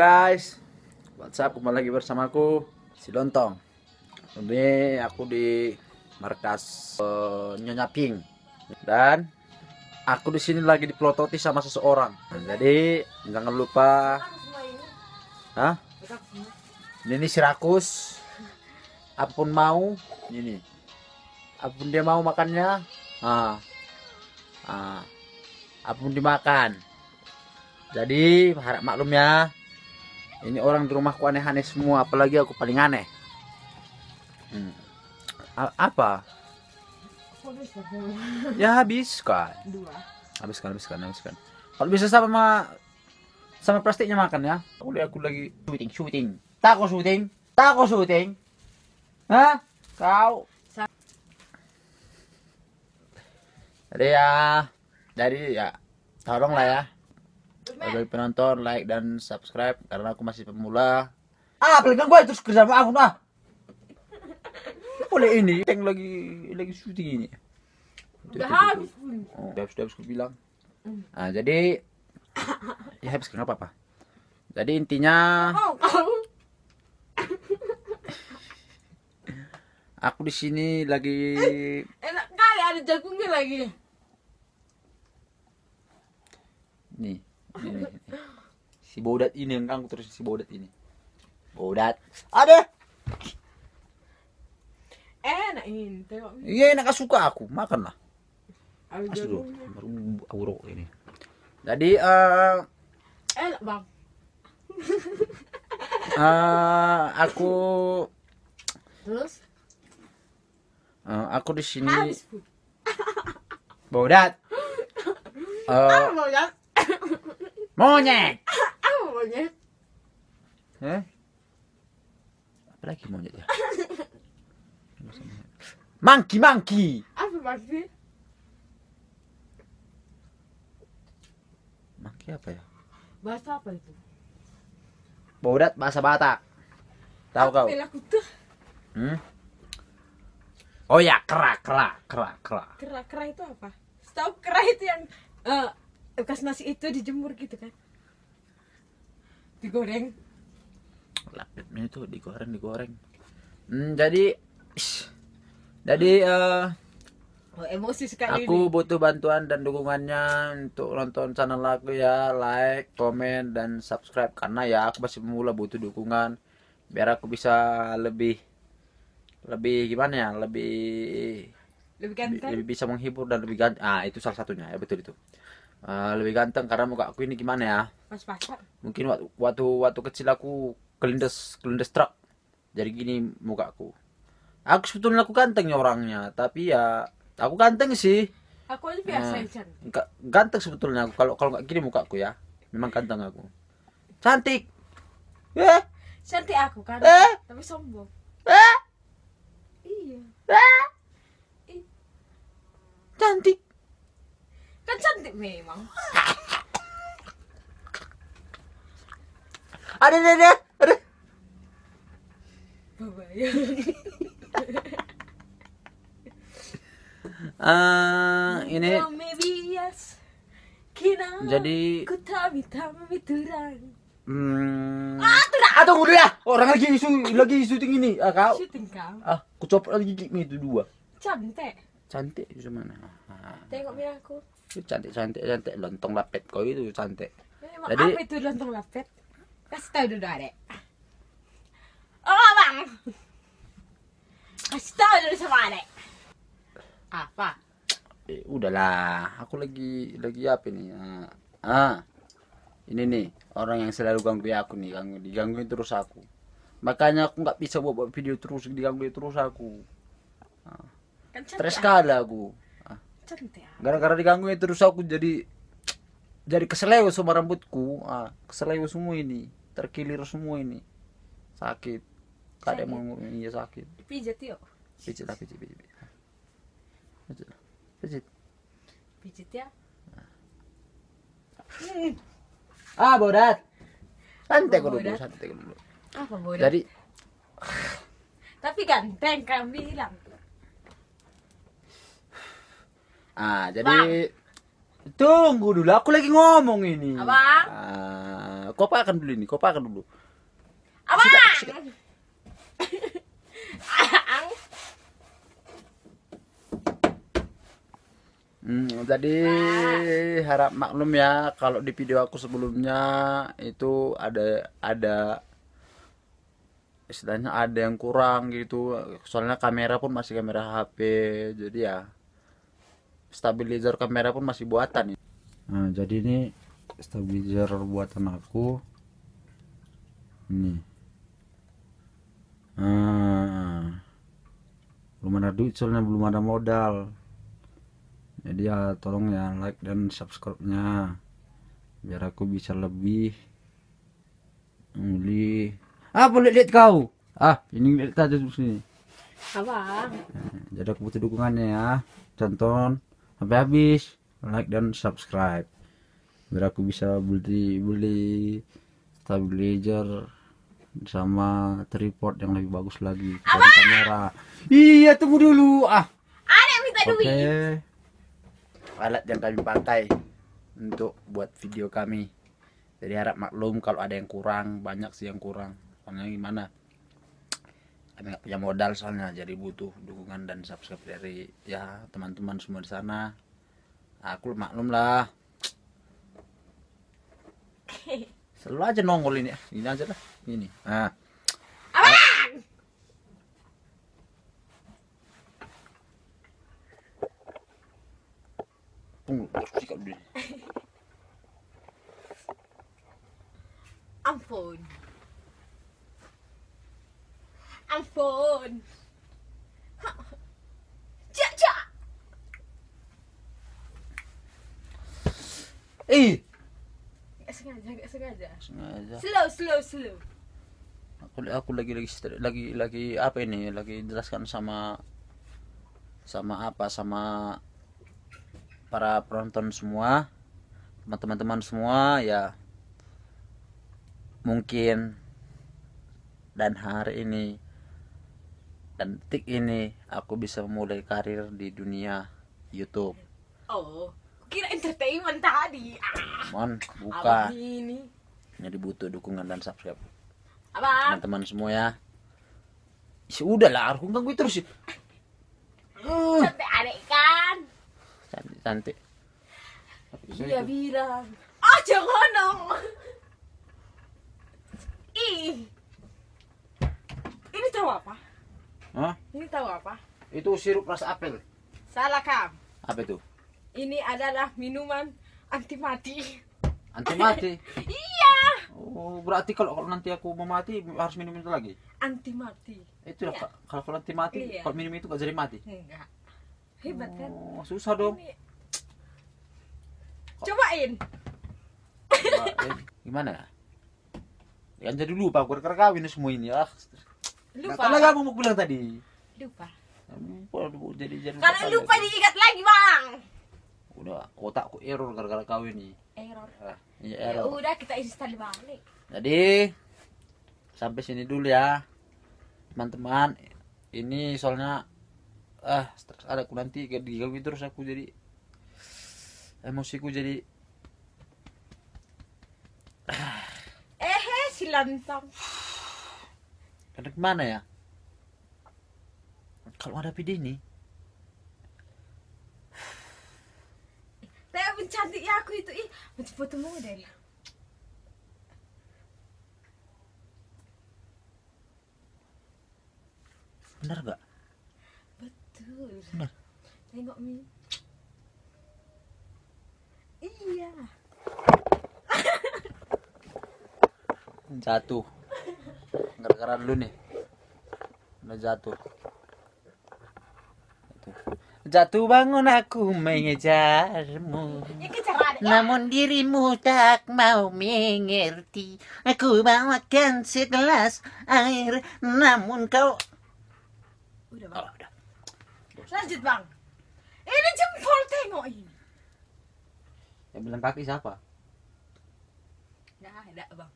guys WhatsApp kembali lagi bersamaku si Lontong ini aku di markas uh, Nyonya Ping dan aku di sini lagi dipelototi sama seseorang jadi jangan lupa Hah? ini sirakus apapun mau ini apapun dia mau makannya ah ah apapun dimakan jadi harap maklum ya ini orang di rumahku aneh-aneh semua apalagi aku paling aneh hmm. apa ya kan, dua kan, habis kan. kalau bisa sama sama plastiknya makan ya aku aku lagi shooting, shooting. tak shooting, tak shooting. Hah? kau jadi ya dari ya tolonglah ya bagi penonton like dan subscribe karena aku masih pemula ah pelikan gue terus kerja sama aku nah boleh ini yang lagi lagi syuting ini udah habis oh, udah habis udah habis bilang nah jadi ya habis kenapa apa jadi intinya oh, aku di sini lagi eh, enak kali ada jagungnya lagi nih Iya, iya, iya. si bodat ini yang ganggu terus si bodat ini bodat ada enak eh, ini iya enak suka aku makan lah Asu baru rokok ini jadi uh, eh, enak eh, bang uh, aku terus uh, aku di sini bodat uh, Monyet. Apa monyet? Eh? Apa lagi monyet ya? Mangki mangki. Apa mangki? Mangki apa ya? Bahasa apa itu? Bodat bahasa Batak. Tahu kau? Hmm? Oh ya, kera, kera, kera, kera. Kera, kera itu apa? tahu kera itu yang uh, bekas nasi itu dijemur gitu kan digoreng lapetnya itu digoreng digoreng hmm, jadi ish, jadi uh, oh, emosi sekali aku ini. butuh bantuan dan dukungannya untuk nonton channel aku ya like komen dan subscribe karena ya aku masih pemula butuh dukungan biar aku bisa lebih lebih gimana ya lebih lebih lebih bisa menghibur dan lebih ganteng ah itu salah satunya ya betul itu uh, lebih ganteng karena muka aku ini gimana ya pas-pasan mungkin waktu, waktu waktu kecil aku kelindes kelindes truk jadi gini muka aku aku sebetulnya aku ganteng ya orangnya tapi ya aku ganteng sih aku aja ah, biasa uh, ganteng sebetulnya aku kalau kalau nggak gini muka aku ya memang ganteng aku cantik eh cantik aku kan eh. tapi sombong eh iya eh. cantik Kan cantik memang. Ada ada ada. Ada. Babaya. uh, ini yes. jadi Hmm. Ah, tidak. Ah, tunggu dulu Orang lagi isu lagi syuting ini. Ah, kau. Ah, kucop lagi gigi itu dua. Cantik. Cantik itu mana? Tengok mira aku itu cantik cantik cantik lontong lapet kau itu cantik Emang eh, jadi apa itu lontong lapet kasih tahu dulu adek oh bang kasih tahu dulu sama adek apa eh, udahlah aku lagi lagi apa ini? Eh, ah, ini nih orang yang selalu ganggu aku nih ganggu digangguin terus aku makanya aku nggak bisa buat buat video terus digangguin terus aku nah. stres kali aku Gitu ya. gara-gara diganggu itu ya, terus aku jadi jadi keselew semua rambutku ah keselew semua ini terkilir semua ini sakit Kadang ada ngomong mau iya sakit pijat yuk pijat lah pijat pijat pijat pijat pijat ya ah, ah bodat santai kau dulu santai kau dulu apa bodat jadi tapi ganteng kami bilang Ah, jadi Bang. tunggu dulu, aku lagi ngomong ini. Abang. Ah, pakai dulu ini, pakai dulu. Abang. Sikat, sikat. Hmm, jadi harap maklum ya kalau di video aku sebelumnya itu ada ada istilahnya ada yang kurang gitu. Soalnya kamera pun masih kamera HP. Jadi ya stabilizer kamera pun masih buatan ya. Nah, jadi ini stabilizer buatan aku. Ini. Ah. Belum ada duit soalnya belum ada modal. Jadi ya tolong ya like dan subscribe-nya biar aku bisa lebih beli ah boleh lihat kau ah ini lihat aja di sini abang nah, jadi aku butuh dukungannya ya tonton sampai habis like dan subscribe biar aku bisa beli beli stabilizer sama tripod yang lebih bagus lagi dari kamera iya tunggu dulu ah ada yang minta okay. duit alat yang kami pakai untuk buat video kami jadi harap maklum kalau ada yang kurang banyak sih yang kurang soalnya gimana ya modal soalnya jadi butuh dukungan dan subscribe dari ya teman-teman semua di sana aku maklum lah selalu aja nongol ini ini aja lah ini ah tunggu ampun Ampun. Jak jak. Ih. sengaja, sengaja. Sengaja. Slow, slow, slow. Aku aku lagi lagi lagi lagi apa ini? Lagi jelaskan sama sama apa? Sama para penonton semua, teman-teman semua ya mungkin dan hari ini dan detik ini aku bisa memulai karir di dunia YouTube. Oh, kira entertainment tadi. Ah. Mon, buka. ini? Jadi butuh dukungan dan subscribe. Apa? Teman-teman semua ya. Ya udah lah, aku ganggu terus. Uh. Cantik adek kan? Cantik, cantik. Dia iya, bilang, oh jangan dong. Ih, ini tahu apa? Hah? Ini tahu apa? Itu sirup rasa apel. Salah, Kam. Apa itu? Ini adalah minuman anti mati. Anti mati? iya. Oh, berarti kalau, kalau nanti aku mau mati harus minum itu lagi? Anti mati. Itu iya. kalau kalau anti mati, iya. kalau minum itu gak jadi mati? Enggak. Hebat kan? Oh, susah dong. Ini... Cobain. Cobain. Gimana ya? lupa, dulu Pak, kira kawin semua ini ah. Lupa. Nah, kalau kamu mau bilang tadi. Lupa. Lupa, lupa jadi jadi. Karena lupa diingat lagi bang. Udah otakku error gara-gara kau ini. Error. Ah, iya error. Ya, udah kita install balik. Jadi sampai sini dulu ya teman-teman. Ini soalnya ah stres ada aku nanti diganggu terus aku jadi emosiku jadi ah. eh, eh silantang karena mana ya? Kalau ada PD nih. Tapi ya aku itu macam foto model. Benar gak? Betul. Benar. Tengok mi. Iya. Jatuh gara-gara lu nih udah jatuh Jatuh bangun aku mengejarmu ya, Namun dirimu tak mau mengerti Aku bawakan segelas air Namun kau Udah bang oh, udah. Lanjut bang Ini jempol tengok ini Yang bilang kaki siapa? Nah, enggak bang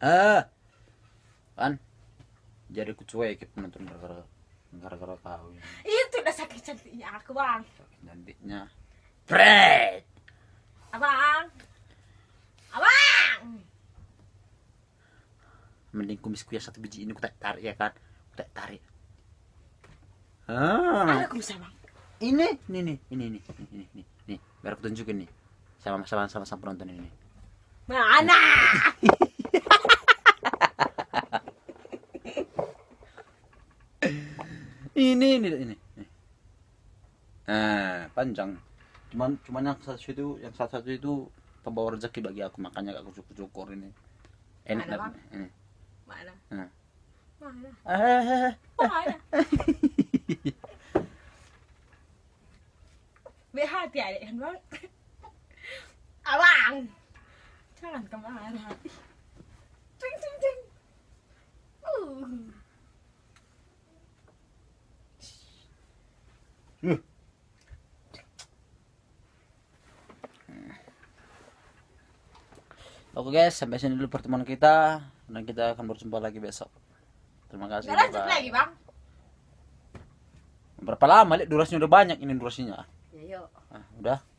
ah kan jadi ku cuek penonton gitu, gara-gara gara-gara kau itu udah sakit cantiknya aku bang sakit cantiknya pret abang abang mending kumisku ya satu biji ini ku tarik ya kan ku tarik ah aku bisa bang ini ini nih ini ini ini ini ini biar aku tunjukin nih sama sama sama, sama penonton ini mana ini ini ini. Nah, panjang. Cuman cuman yang satu itu yang satu itu pembawa rezeki bagi aku makanya aku syukur cukur ini. Enak Mana? Ini. Eh. Mana? Nah. Mana? Eh. eh Mana? Berhati adik kan bang. Abang. Jangan kemana. Ting ting ting. Uh. Oke hmm. Oke guys, sampai sini dulu pertemuan kita dan kita akan berjumpa lagi besok. Terima kasih. lanjut lagi, Bang. Berapa lama? Lihat durasinya udah banyak ini durasinya. Ya, yuk. Nah, udah.